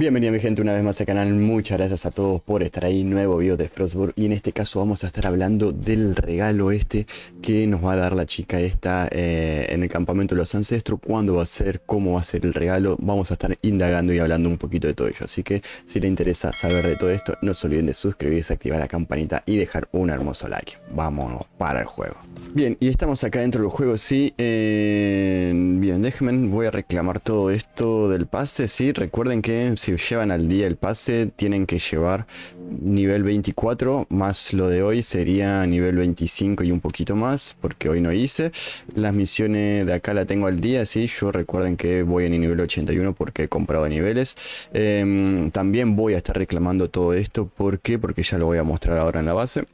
Bienvenida mi gente una vez más al canal, muchas gracias a todos por estar ahí, nuevo video de Frostburg y en este caso vamos a estar hablando del regalo este que nos va a dar la chica esta eh, en el campamento de los ancestros, cuándo va a ser, cómo va a ser el regalo, vamos a estar indagando y hablando un poquito de todo ello, así que si le interesa saber de todo esto, no se olviden de suscribirse, activar la campanita y dejar un hermoso like, vámonos para el juego. Bien, y estamos acá dentro del juego, sí, eh, bien, déjenme, voy a reclamar todo esto del pase, sí, recuerden que llevan al día el pase, tienen que llevar nivel 24, más lo de hoy sería nivel 25 y un poquito más, porque hoy no hice. Las misiones de acá la tengo al día, sí, yo recuerden que voy en nivel 81 porque he comprado niveles. Em, también voy a estar reclamando todo esto, ¿por Porque ya lo voy a mostrar ahora en la base.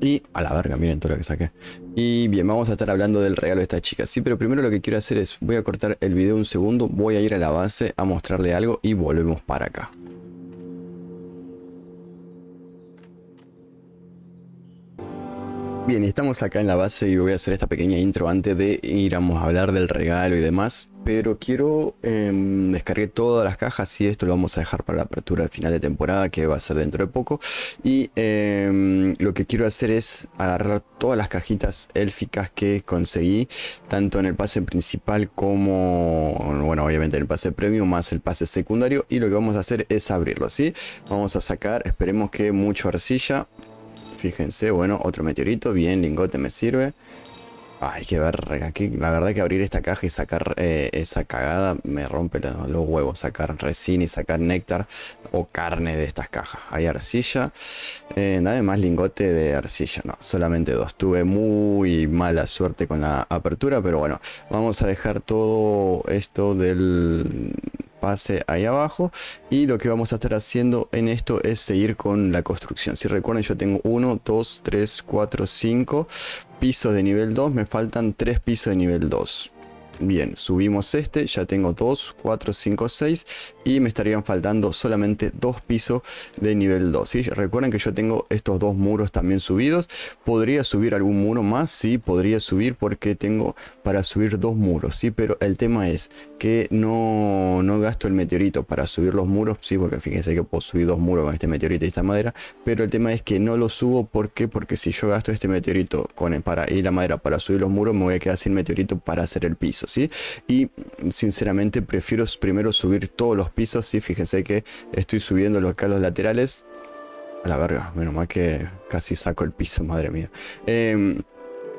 Y a la verga, miren todo lo que saqué. Y bien, vamos a estar hablando del regalo de esta chica. Sí, pero primero lo que quiero hacer es, voy a cortar el video un segundo, voy a ir a la base a mostrarle algo y volvemos para acá. Bien, estamos acá en la base y voy a hacer esta pequeña intro antes de ir a hablar del regalo y demás. Pero quiero eh, todas las cajas y esto lo vamos a dejar para la apertura del final de temporada que va a ser dentro de poco. Y em, lo que quiero hacer es agarrar todas las cajitas élficas que conseguí, tanto en el pase principal como, bueno, obviamente en el pase premium más el pase secundario. Y lo que vamos a hacer es abrirlo, ¿sí? Vamos a sacar, esperemos que mucho arcilla. Fíjense, bueno, otro meteorito. Bien, lingote me sirve. Ay, que ver aquí la verdad que abrir esta caja y sacar eh, esa cagada me rompe los, huevos. Sacar resina y sacar néctar o carne de estas cajas. Hay arcilla. Eh, nada más lingote de arcilla. No, solamente dos. Tuve muy mala suerte con la apertura. Pero bueno, vamos a dejar todo esto del pase ahí abajo y lo que vamos a estar haciendo en esto es seguir con la construcción si recuerdan yo tengo 1 2 3 4 5 pisos de nivel 2 me faltan 3 pisos de nivel 2 Bien, subimos este, ya tengo 2, 4, 5, 6 y me estarían faltando solamente dos pisos de nivel 2. Recuerden que yo tengo estos dos muros también subidos. Podría subir algún muro más, sí, podría subir porque tengo para subir dos muros, sí, pero el tema es que no, no gasto el meteorito para subir los muros, sí, porque fíjense que puedo subir dos muros con este meteorito y esta madera, pero el tema es que no lo subo, ¿por qué? Porque si yo gasto este meteorito con para, y la madera para subir los muros, me voy a quedar sin meteorito para hacer el piso. Sí Y sinceramente prefiero primero subir todos los pisos, y fíjense que estoy subiendo acá los laterales. A la verga, menos mal que casi saco el piso, madre mía. Em,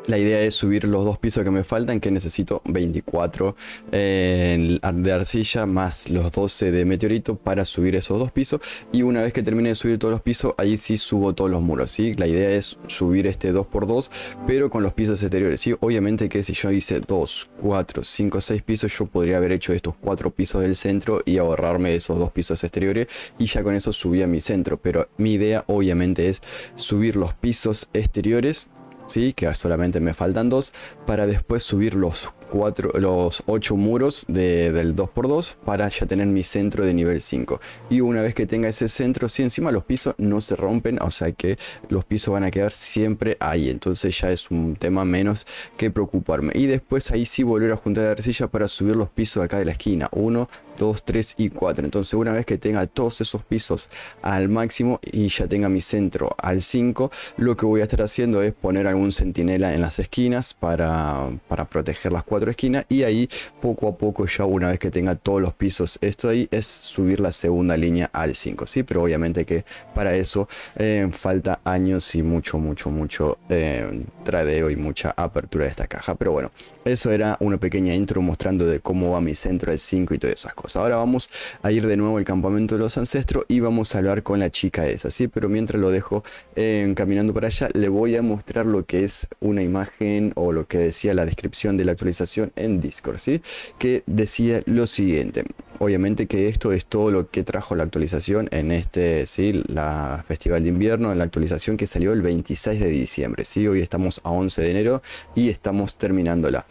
la idea es subir los dos pisos que me faltan, que necesito 24 eh, de arcilla más los 12 de meteorito para subir esos dos pisos. Y una vez que termine de subir todos los pisos, ahí sí subo todos los muros, ¿sí? La idea es subir este 2x2, pero con los pisos exteriores, ¿sí? Obviamente que si yo hice 2, 4, 5, 6 pisos, yo podría haber hecho estos 4 pisos del centro y ahorrarme esos dos pisos exteriores. Y ya con eso subí a mi centro, pero mi idea obviamente es subir los pisos exteriores ¿sí? que solamente me faltan dos, para después subir los cuatro, los 8 muros del 2x2 para ya tener mi centro de nivel 5. Y una vez que tenga ese centro, si encima los pisos no se rompen, o sea que los pisos van a quedar siempre ahí. Entonces ya es un tema menos que preocuparme. Y después ahí sí volver a juntar la arcilla para subir los pisos de acá de la esquina. 1, 2, 3 y 4. Entonces una vez que tenga todos esos pisos al máximo y ya tenga mi centro al 5, lo que voy a estar haciendo es poner algún centinela en las esquinas para, para proteger las cuatro esquina y ahí poco a poco ya una vez que tenga todos los pisos esto ahí es subir la segunda línea al 5 sí pero obviamente que para eso eh, falta años y mucho mucho mucho eh, tradeo y mucha apertura de esta caja pero bueno eso era una pequeña intro mostrando de cómo va mi centro al 5 y todas esas cosas ahora vamos a ir de nuevo al campamento de los ancestros y vamos a hablar con la chica esa sí pero mientras lo dejo eh, caminando para allá le voy a mostrar lo que es una imagen o lo que decía la descripción de la actualización en Discord, ¿sí? Que decía lo siguiente. Obviamente que esto es todo lo que trajo la actualización en este, ¿sí? La Festival de Invierno, en la actualización que salió el 26 de diciembre, si Hoy estamos a 11 de enero y estamos terminándola.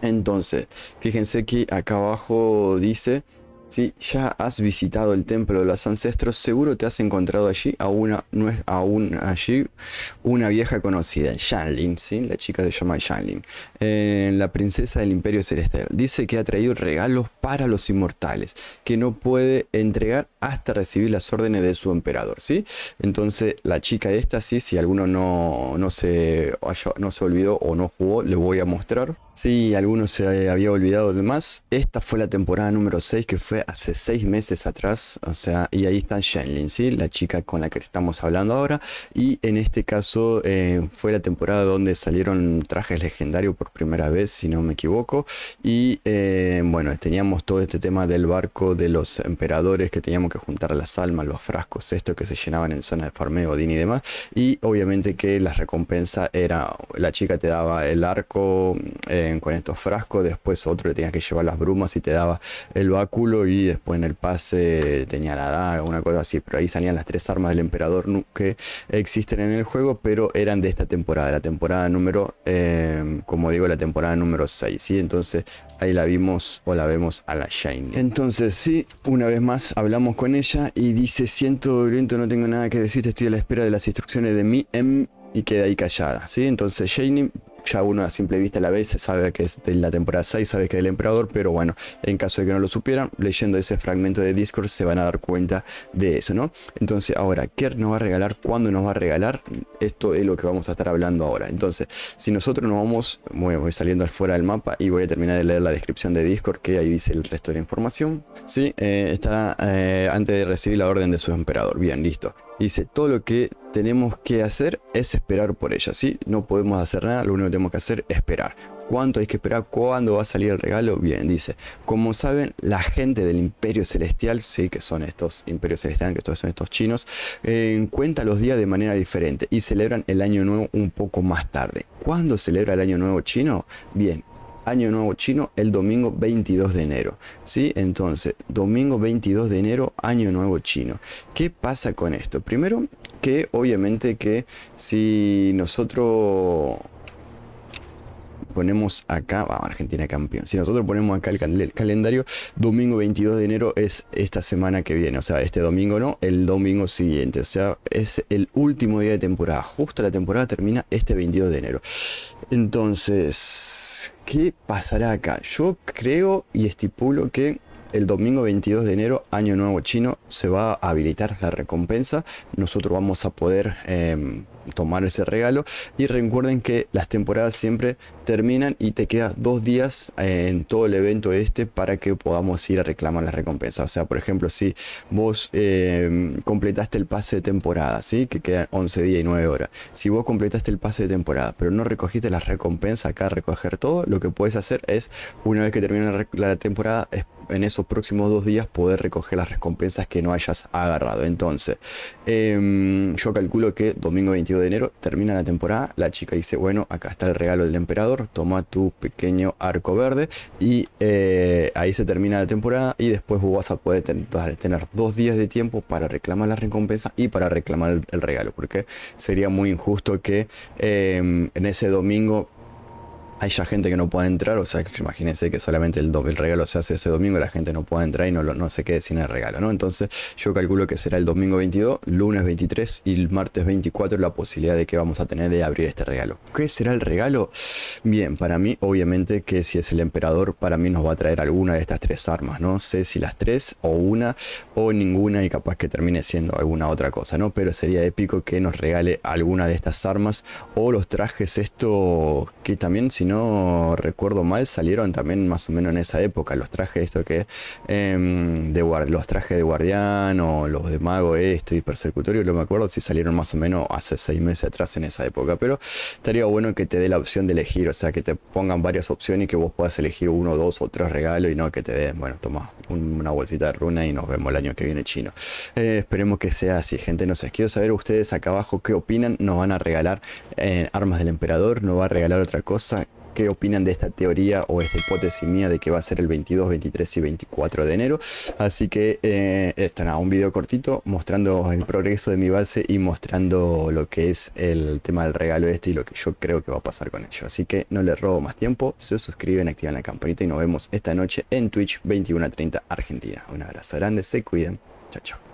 Entonces, fíjense que acá abajo dice si ya has visitado el templo de los ancestros, seguro te has encontrado allí aún allí una vieja conocida, Shanlin, ¿sí? la chica se llama Shanlin, eh, la princesa del imperio celestial. Dice que ha traído regalos para los inmortales, que no puede entregar hasta recibir las órdenes de su emperador. ¿sí? Entonces la chica esta, sí, si alguno no, no, se, no se olvidó o no jugó, le voy a mostrar. Si alguno se había olvidado de más, esta fue la temporada número 6 que fue hace seis meses atrás, o sea, y ahí está Shenlin, ¿sí? La chica con la que estamos hablando ahora, y en este caso eh, fue la temporada donde salieron trajes legendarios por primera vez, si no me equivoco, y eh, bueno, teníamos todo este tema del barco de los emperadores que teníamos que juntar las almas, los frascos, esto que se llenaban en zona de farmeo, din y demás, y obviamente que la recompensa era, la chica te daba el arco eh, con estos frascos, después otro le tenías que llevar las brumas y te daba el báculo y después en el pase tenía la daga, una cosa así, pero ahí salían las tres armas del emperador que existen en el juego, pero eran de esta temporada, la temporada número, em, como digo, la temporada número 6, ¿sí? Entonces ahí la vimos o la vemos a la Shiny. Entonces sí, una vez más hablamos con ella y dice, siento violento, no tengo nada que decirte, estoy a la espera de las instrucciones de mi M y queda ahí callada, ¿sí? Entonces Shane ya uno a simple vista la ve, se sabe que es de la temporada 6, sabe que es del emperador, pero bueno, en caso de que no lo supieran, leyendo ese fragmento de Discord se van a dar cuenta de eso, ¿no? Entonces, ahora, ¿qué nos va a regalar? ¿Cuándo nos va a regalar? Esto es lo que vamos a estar hablando ahora. Entonces, si nosotros nos vamos, voy saliendo fuera del mapa y voy a terminar de leer la descripción de Discord, que ahí dice el resto de la información. Sí, eh, está eh, antes de recibir la orden de su emperador. Bien, listo. Dice, todo lo que tenemos que hacer es esperar por ella, ¿sí? No podemos hacer nada, lo único que tenemos que hacer es esperar. ¿Cuánto hay que esperar? ¿Cuándo va a salir el regalo? Bien, dice. Como saben, la gente del Imperio Celestial, sí, que son estos Imperios Celestiales, que todos son estos chinos, en eh, cuenta los días de manera diferente y celebran el Año Nuevo un poco más tarde. ¿Cuándo celebra el Año Nuevo chino? Bien, Año Nuevo Chino el domingo 22 de enero. ¿Sí? Entonces, domingo 22 de enero, Año Nuevo Chino. ¿Qué pasa con esto? Primero, que obviamente que si nosotros ponemos acá, vamos, Argentina campeón, si nosotros ponemos acá el, el, calendario, domingo 22 de enero es esta semana que viene, o sea, este domingo no, el domingo siguiente, o sea, es el último día de temporada, justo la temporada termina este 22 de enero. Entonces, ¿qué pasará acá? Yo creo y estipulo que el domingo 22 de enero, año nuevo chino, se va a habilitar la recompensa. Nosotros vamos a poder... Em, tomar ese regalo. Y recuerden que las temporadas siempre terminan y te quedan dos días eh, en todo el evento este para que podamos ir a reclamar las recompensas. O sea, por ejemplo, si vos eh, completaste el pase de temporada, ¿sí? que quedan 11 días y 9 horas. Si vos completaste el pase de temporada, pero no recogiste las recompensas acá, recoger todo, lo que puedes hacer es, una vez que termina la temporada, en esos próximos dos días poder recoger las recompensas que no hayas agarrado. Entonces, em, yo calculo que domingo 22 de enero termina la temporada, la chica dice, bueno, acá está el regalo del emperador, toma tu pequeño arco verde y eh, ahí se termina la temporada y después vos puede tener dos días de tiempo para reclamar la recompensa y para reclamar el, regalo, porque sería muy injusto que em, en ese domingo hay gente que no puede entrar, o sea, que imagínense que solamente el, regalo se hace ese domingo, la gente no puede entrar y no, no se quede sin el regalo, ¿no? Entonces yo calculo que será el domingo 22, lunes 23 y el martes 24 la posibilidad de que vamos a tener de abrir este regalo. ¿Qué será el regalo? Bien, para mí obviamente que si es el emperador, para mí nos va a traer alguna de estas tres armas, no sé si las tres o una o ninguna y capaz que termine siendo alguna otra cosa, ¿no? Pero sería épico que nos regale alguna de estas armas o los trajes esto que también, si no recuerdo mal, salieron también más o menos en esa época los trajes, esto que em, de los trajes de guardián o los de mago, esto y persecutorio, no me acuerdo si salieron más o menos hace seis meses atrás en esa época, pero estaría bueno que te dé la opción de elegir, o sea, que te pongan varias opciones y que vos puedas elegir uno, dos o tres regalos y no que te den, bueno, toma una bolsita de runa y nos vemos el año que viene chino. Eh, esperemos que sea así, gente. No sé, quiero saber ustedes acá abajo qué opinan. ¿Nos van a regalar eh, armas del emperador? ¿Nos va a regalar otra cosa? qué opinan de esta teoría o esta hipótesis mía de que va a ser el 22, 23 y 24 de enero. Así que eh, esto nada, un video cortito mostrando el progreso de mi base y mostrando lo que es el tema del regalo este y lo que yo creo que va a pasar con ello. Así que no les robo más tiempo, se suscriben, activan la campanita y nos vemos esta noche en Twitch 21.30 Argentina. Un abrazo grande, se cuiden. Chao, chao.